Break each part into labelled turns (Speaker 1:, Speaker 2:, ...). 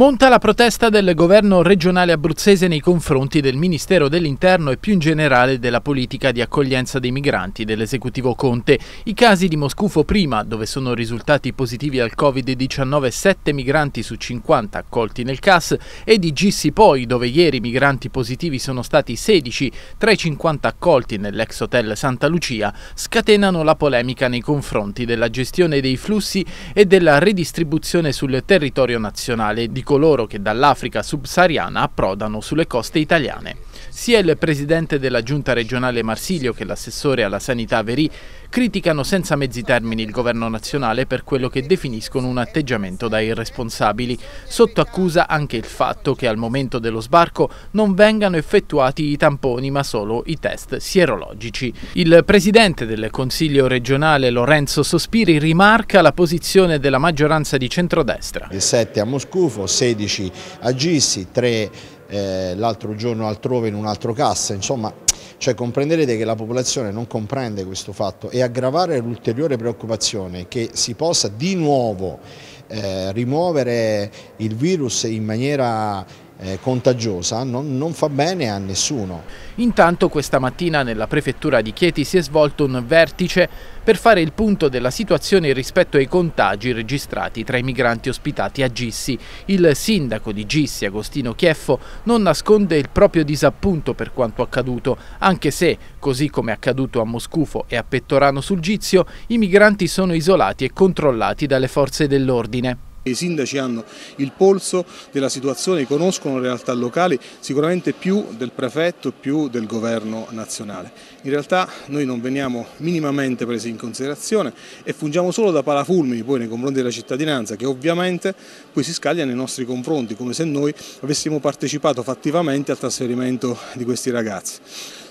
Speaker 1: Monta la protesta del governo regionale abruzzese nei confronti del Ministero dell'Interno e più in generale della politica di accoglienza dei migranti dell'esecutivo Conte. I casi di Moscufo prima, dove sono risultati positivi al Covid-19 7 migranti su 50 accolti nel CAS, e di Gissi poi, dove ieri i migranti positivi sono stati 16 tra i 50 accolti nell'ex hotel Santa Lucia, scatenano la polemica nei confronti della gestione dei flussi e della redistribuzione sul territorio nazionale di coloro che dall'Africa subsahariana approdano sulle coste italiane. Sia il presidente della giunta regionale Marsilio che l'assessore alla sanità Verì criticano senza mezzi termini il governo nazionale per quello che definiscono un atteggiamento da irresponsabili. Sotto accusa anche il fatto che al momento dello sbarco non vengano effettuati i tamponi ma solo i test sierologici. Il presidente del Consiglio regionale Lorenzo
Speaker 2: Sospiri rimarca la posizione della maggioranza di centrodestra. Il 7 a Moscufo, 16 a Gissi, 3 eh, l'altro giorno altrove in un'altra cassa, insomma cioè comprenderete che la popolazione non comprende questo fatto e aggravare l'ulteriore preoccupazione che si possa di nuovo eh, rimuovere il virus in maniera eh, contagiosa non, non fa bene a nessuno.
Speaker 1: Intanto questa mattina nella prefettura di Chieti si è svolto un vertice per fare il punto della situazione rispetto ai contagi registrati tra i migranti ospitati a Gissi. Il sindaco di Gissi, Agostino Chieffo, non nasconde il proprio disappunto per quanto accaduto, anche se, così come accaduto a Moscufo e a Pettorano sul Gizio, i migranti sono isolati e controllati dalle forze dell'ordine. I sindaci hanno il polso
Speaker 3: della situazione, conoscono le realtà locali sicuramente più del prefetto, più del governo nazionale. In realtà noi non veniamo minimamente presi in considerazione e fungiamo solo da parafulmini poi nei confronti della cittadinanza che ovviamente poi si scaglia nei nostri confronti come se noi avessimo partecipato fattivamente al trasferimento di questi ragazzi.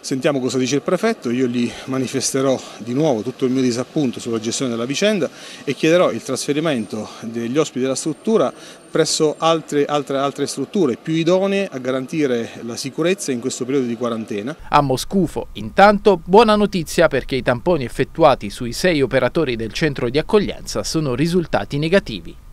Speaker 3: Sentiamo cosa dice il prefetto, io gli manifesterò di nuovo tutto il mio disappunto sulla gestione della vicenda e chiederò il trasferimento degli ospiti della struttura presso altre, altre, altre strutture più idonee a garantire la sicurezza in questo periodo di quarantena.
Speaker 1: A Moscufo, intanto, buona notizia perché i tamponi effettuati sui sei operatori del centro di accoglienza sono risultati negativi.